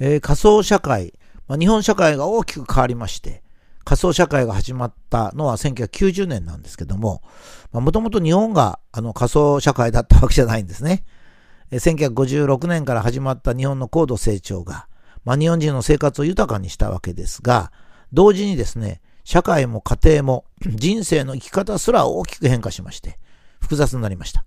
えー、仮想社会、まあ、日本社会が大きく変わりまして、仮想社会が始まったのは1990年なんですけども、もともと日本があの仮想社会だったわけじゃないんですね。1956年から始まった日本の高度成長が、まあ、日本人の生活を豊かにしたわけですが、同時にですね、社会も家庭も 人生の生き方すら大きく変化しまして、複雑になりました。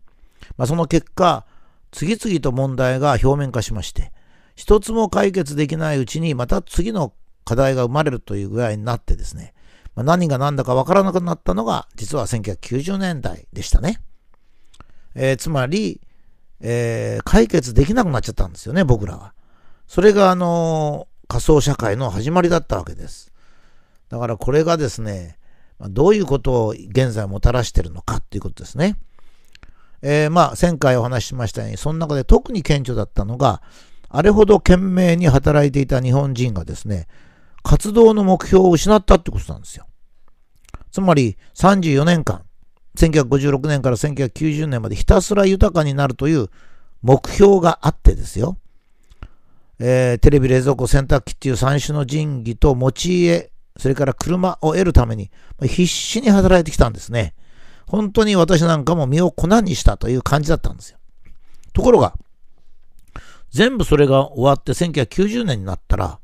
まあ、その結果、次々と問題が表面化しまして、一つも解決できないうちに、また次の課題が生まれるという具合になってですね、まあ、何が何だかわからなくなったのが、実は1990年代でしたね。えー、つまり、えー、解決できなくなっちゃったんですよね、僕らは。それが、あのー、仮想社会の始まりだったわけです。だからこれがですね、どういうことを現在もたらしてるのかっていうことですね。えー、まあ、前回お話ししましたように、その中で特に顕著だったのが、あれほど懸命に働いていた日本人がですね、活動の目標を失ったってことなんですよ。つまり34年間、1956年から1990年までひたすら豊かになるという目標があってですよ。えー、テレビ、冷蔵庫、洗濯機っていう三種の神器と持ち家、それから車を得るために必死に働いてきたんですね。本当に私なんかも身を粉にしたという感じだったんですよ。ところが、全部それが終わって1990年になったら、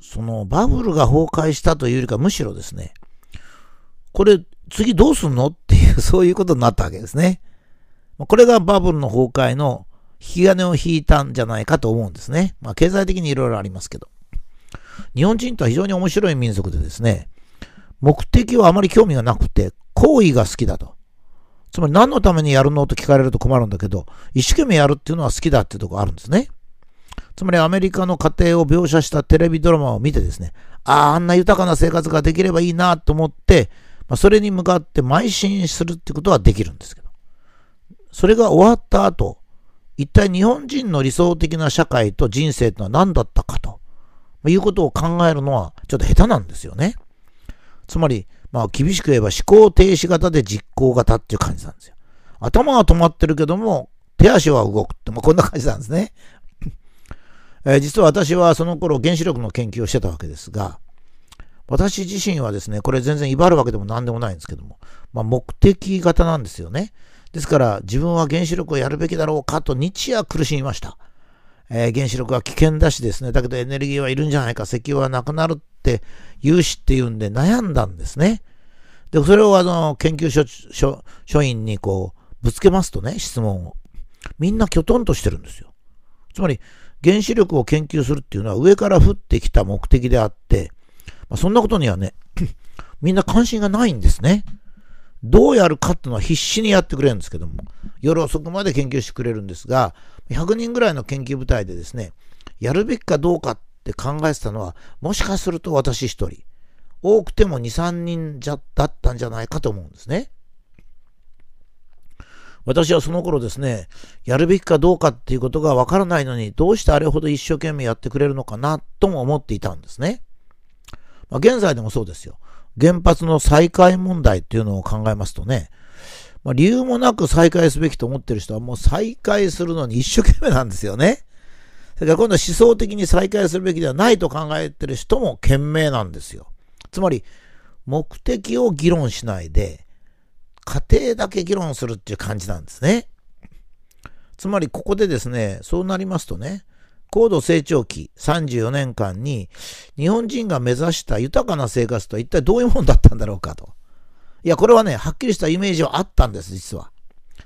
そのバブルが崩壊したというよりかむしろですね、これ次どうすんのっていう、そういうことになったわけですね。これがバブルの崩壊の引き金を引いたんじゃないかと思うんですね。まあ経済的にいろいろありますけど。日本人とは非常に面白い民族でですね、目的はあまり興味がなくて、行為が好きだと。つまり何のためにやるのと聞かれると困るんだけど、一生懸命やるっていうのは好きだっていうとこあるんですね。つまりアメリカの家庭を描写したテレビドラマを見てですね、ああ、あんな豊かな生活ができればいいなと思って、まあ、それに向かって邁進するってことはできるんですけど。それが終わった後、一体日本人の理想的な社会と人生とは何だったかと、いうことを考えるのはちょっと下手なんですよね。つまり、まあ厳しく言えば思考停止型で実行型っていう感じなんですよ。頭は止まってるけども、手足は動くって、まあこんな感じなんですね。え実は私はその頃原子力の研究をしてたわけですが、私自身はですね、これ全然威張るわけでも何でもないんですけども、まあ、目的型なんですよね。ですから自分は原子力をやるべきだろうかと日夜苦しみました。えー、原子力は危険だしですね、だけどエネルギーはいるんじゃないか、石油はなくなるって言うしっていうんで悩んだんですね。で、それをあの、研究所、所員にこう、ぶつけますとね、質問を。みんなきょとんとしてるんですよ。つまり、原子力を研究するっていうのは上から降ってきた目的であって、まあ、そんなことにはね、みんな関心がないんですね。どうやるかっていうのは必死にやってくれるんですけども、夜遅くまで研究してくれるんですが、100人ぐらいの研究部隊でですね、やるべきかどうかって考えてたのは、もしかすると私一人、多くても2、3人じゃだったんじゃないかと思うんですね。私はその頃ですね、やるべきかどうかっていうことがわからないのに、どうしてあれほど一生懸命やってくれるのかなとも思っていたんですね。まあ、現在でもそうですよ。原発の再開問題っていうのを考えますとね、まあ、理由もなく再開すべきと思ってる人はもう再開するのに一生懸命なんですよね。それから今度は思想的に再開するべきではないと考えてる人も懸命なんですよ。つまり、目的を議論しないで、過程だけ議論するっていう感じなんですね。つまりここでですね、そうなりますとね、高度成長期34年間に日本人が目指した豊かな生活とは一体どういうものだったんだろうかと。いや、これはね、はっきりしたイメージはあったんです、実は。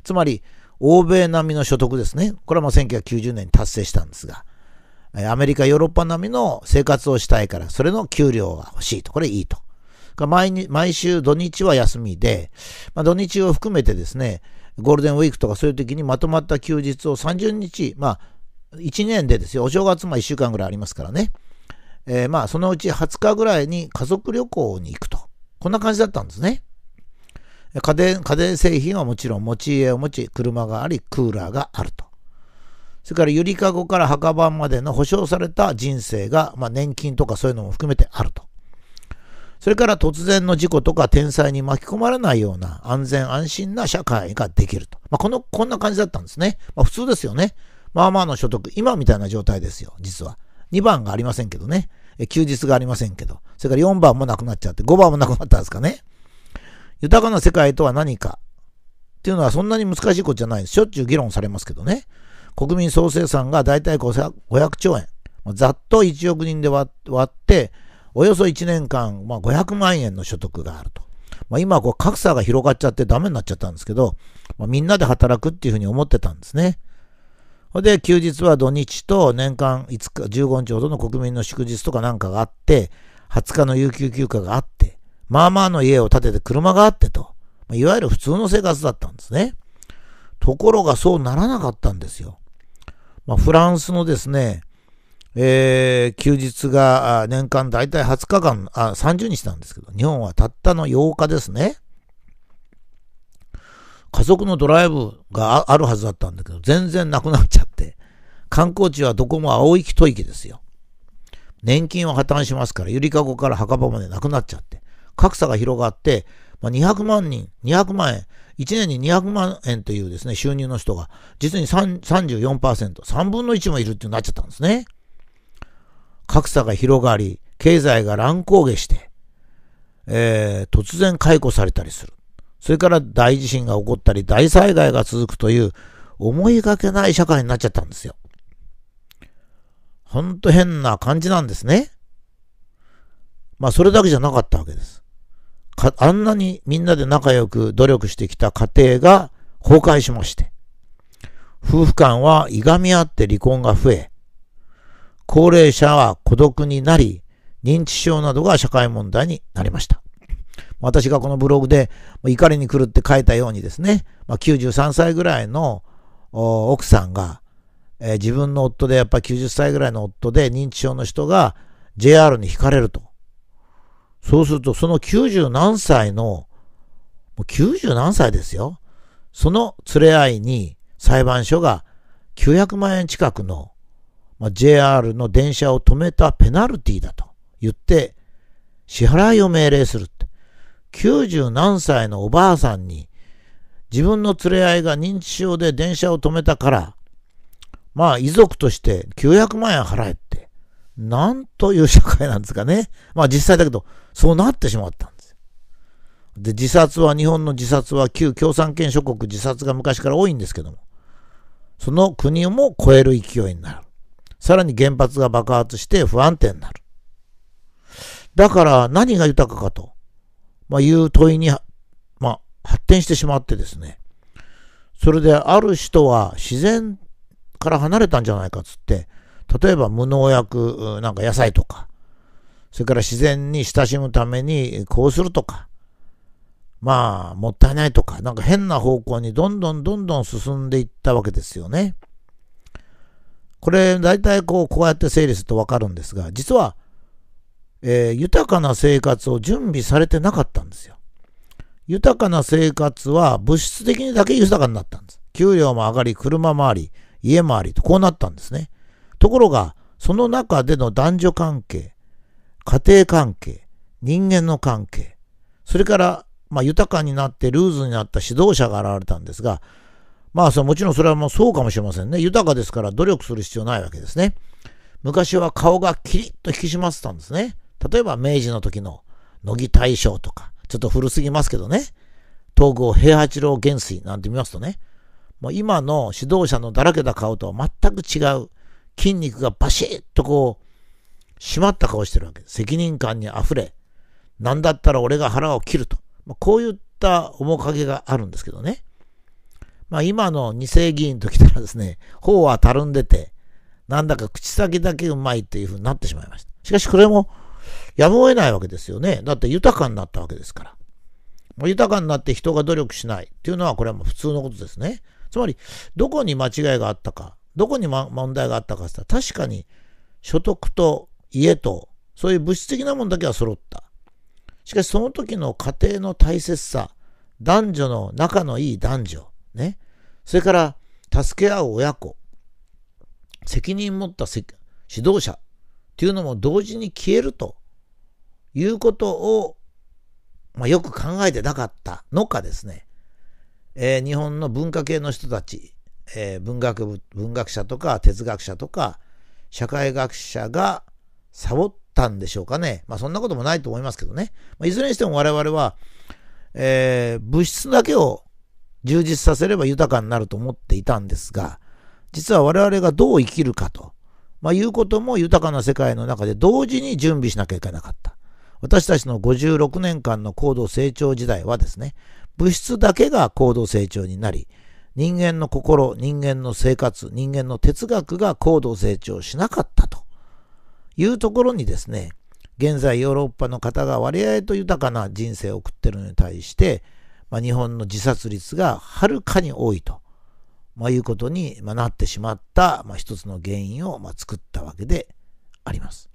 つまり、欧米並みの所得ですね。これはもう1990年に達成したんですが、アメリカ、ヨーロッパ並みの生活をしたいから、それの給料が欲しいと。これいいと。毎毎週土日は休みで、まあ、土日を含めてですね、ゴールデンウィークとかそういう時にまとまった休日を30日、まあ、1年でですよ、お正月も1週間ぐらいありますからね。えー、まあ、そのうち20日ぐらいに家族旅行に行くと。こんな感じだったんですね。家電、家電製品はもちろん持ち家を持ち、車があり、クーラーがあると。それからゆりかごから墓場までの保障された人生が、まあ、年金とかそういうのも含めてあると。それから突然の事故とか天災に巻き込まれないような安全安心な社会ができると。まあ、この、こんな感じだったんですね。まあ、普通ですよね。まあまあの所得、今みたいな状態ですよ、実は。2番がありませんけどね。休日がありませんけど。それから4番もなくなっちゃって、5番もなくなったんですかね。豊かな世界とは何か。っていうのはそんなに難しいことじゃないです。しょっちゅう議論されますけどね。国民総生産がだたい500兆円。ざっと1億人で割って、およそ1年間、まあ、500万円の所得があると。まあ、今は格差が広がっちゃってダメになっちゃったんですけど、まあ、みんなで働くっていうふうに思ってたんですね。で、休日は土日と年間5日、15日ほどの国民の祝日とかなんかがあって、20日の有給休暇があって、まあまあの家を建てて車があってと、いわゆる普通の生活だったんですね。ところがそうならなかったんですよ。まあ、フランスのですね、えー、休日が年間だいたい20日間、あ、30日なんですけど、日本はたったの8日ですね。家族のドライブがあるはずだったんだけど、全然なくなっちゃって、観光地はどこも青い木吐息ですよ。年金は破綻しますから、ゆりかごから墓場までなくなっちゃって、格差が広がって、まあ、200万人、200万円、1年に200万円というですね、収入の人が、実に34%、3分の1もいるってなっちゃったんですね。格差が広がり、経済が乱高下して、えー、突然解雇されたりする。それから大地震が起こったり、大災害が続くという、思いがけない社会になっちゃったんですよ。ほんと変な感じなんですね。まあ、それだけじゃなかったわけです。か、あんなにみんなで仲良く努力してきた家庭が崩壊しまして、夫婦間はいがみ合って離婚が増え、高齢者は孤独になり、認知症などが社会問題になりました。私がこのブログで、怒りに狂って書いたようにですね、まあ、93歳ぐらいの奥さんが、えー、自分の夫で、やっぱ90歳ぐらいの夫で、認知症の人が JR に惹かれると。そうすると、その90何歳の、もう90何歳ですよ。その連れ合いに裁判所が900万円近くの、まあ、JR の電車を止めたペナルティだと言って支払いを命令する。90何歳のおばあさんに、自分の連れ合いが認知症で電車を止めたから、まあ遺族として900万円払えって、なんという社会なんですかね。まあ実際だけど、そうなってしまったんですよ。で、自殺は、日本の自殺は旧共産権諸国自殺が昔から多いんですけども、その国をも超える勢いになる。さらに原発が爆発して不安定になる。だから何が豊かかと。まあ、いう問いに、まあ、発展してしまってですね、それである人は自然から離れたんじゃないかっつって、例えば無農薬、なんか野菜とか、それから自然に親しむためにこうするとか、まあ、もったいないとか、なんか変な方向にどんどんどんどん進んでいったわけですよね。これ、大体こう、こうやって整理するとわかるんですが、実は、えー、豊かな生活を準備されてなかったんですよ。豊かな生活は物質的にだけ豊かになったんです。給料も上がり、車もあり、家もありとこうなったんですね。ところが、その中での男女関係、家庭関係、人間の関係、それから、まあ、豊かになってルーズになった指導者が現れたんですが、まあそもちろんそれはもうそうかもしれませんね。豊かですから努力する必要ないわけですね。昔は顔がキリッと引き締まってたんですね。例えば明治の時の乃木大将とか、ちょっと古すぎますけどね、東郷平八郎元帥なんて見ますとね、もう今の指導者のだらけた顔とは全く違う筋肉がバシッとこう、締まった顔してるわけ。です。責任感に溢れ、なんだったら俺が腹を切ると。まあ、こういった面影があるんですけどね。まあ今の二世議員ときたらですね、頬はたるんでて、なんだか口先だけうまいというふうになってしまいました。しかしこれもやむを得ないわけですよね。だって豊かになったわけですから。もう豊かになって人が努力しないっていうのはこれはもう普通のことですね。つまり、どこに間違いがあったか、どこに、ま、問題があったかってったら、確かに所得と家と、そういう物質的なものだけは揃った。しかし、その時の家庭の大切さ、男女の仲のいい男女、ね。それから、助け合う親子、責任持った指導者というのも同時に消えるということを、まあ、よく考えてなかったのかですね、えー、日本の文化系の人たち、えー、文学部文学者とか哲学者とか社会学者がサボったんでしょうかね。まあそんなこともないと思いますけどね。まあ、いずれにしても我々は、えー、物質だけを充実させれば豊かになると思っていたんですが、実は我々がどう生きるかとまあ、いうことも豊かな世界の中で同時に準備しなきゃいけなかった。私たちの56年間の高度成長時代はですね、物質だけが高度成長になり、人間の心、人間の生活、人間の哲学が高度成長しなかったというところにですね、現在ヨーロッパの方が割合と豊かな人生を送ってるのに対して、まあ、日本の自殺率がはるかに多いとまあ、いうことに、まあ、なってしまった、まあ、一つの原因を、まあ、作ったわけであります。